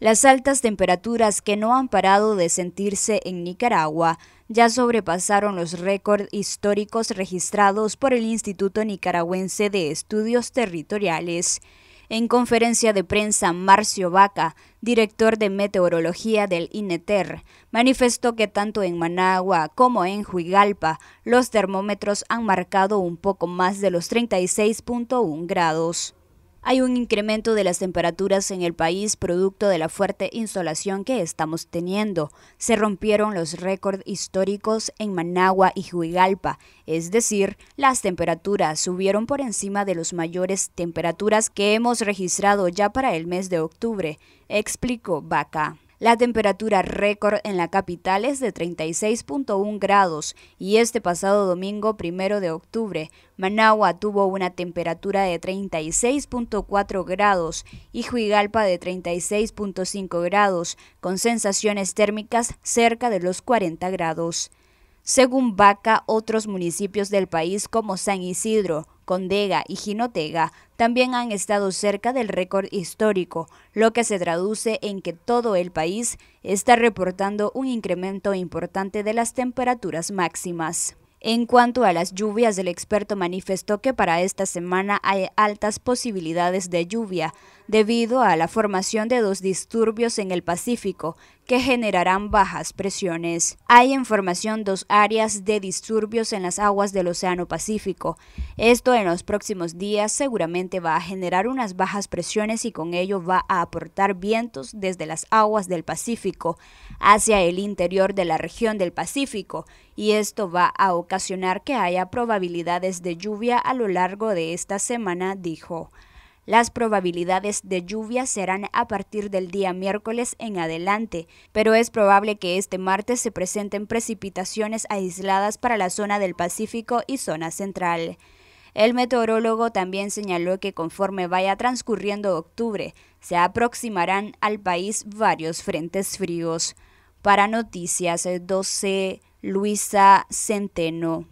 Las altas temperaturas que no han parado de sentirse en Nicaragua ya sobrepasaron los récords históricos registrados por el Instituto Nicaragüense de Estudios Territoriales. En conferencia de prensa, Marcio Vaca, director de meteorología del INETER, manifestó que tanto en Managua como en Juigalpa los termómetros han marcado un poco más de los 36.1 grados. Hay un incremento de las temperaturas en el país producto de la fuerte insolación que estamos teniendo. Se rompieron los récords históricos en Managua y Juigalpa, es decir, las temperaturas subieron por encima de las mayores temperaturas que hemos registrado ya para el mes de octubre, explicó Baca. La temperatura récord en la capital es de 36.1 grados y este pasado domingo primero de octubre, Managua tuvo una temperatura de 36.4 grados y Juigalpa de 36.5 grados, con sensaciones térmicas cerca de los 40 grados según Vaca, otros municipios del país como San Isidro, Condega y Jinotega también han estado cerca del récord histórico, lo que se traduce en que todo el país está reportando un incremento importante de las temperaturas máximas. En cuanto a las lluvias, el experto manifestó que para esta semana hay altas posibilidades de lluvia debido a la formación de dos disturbios en el Pacífico que generarán bajas presiones. Hay en formación dos áreas de disturbios en las aguas del Océano Pacífico. Esto en los próximos días seguramente va a generar unas bajas presiones y con ello va a aportar vientos desde las aguas del Pacífico hacia el interior de la región del Pacífico y esto va a ocasionar que haya probabilidades de lluvia a lo largo de esta semana, dijo. Las probabilidades de lluvia serán a partir del día miércoles en adelante, pero es probable que este martes se presenten precipitaciones aisladas para la zona del Pacífico y zona central. El meteorólogo también señaló que conforme vaya transcurriendo octubre, se aproximarán al país varios frentes fríos. Para Noticias 12 Luisa Centeno.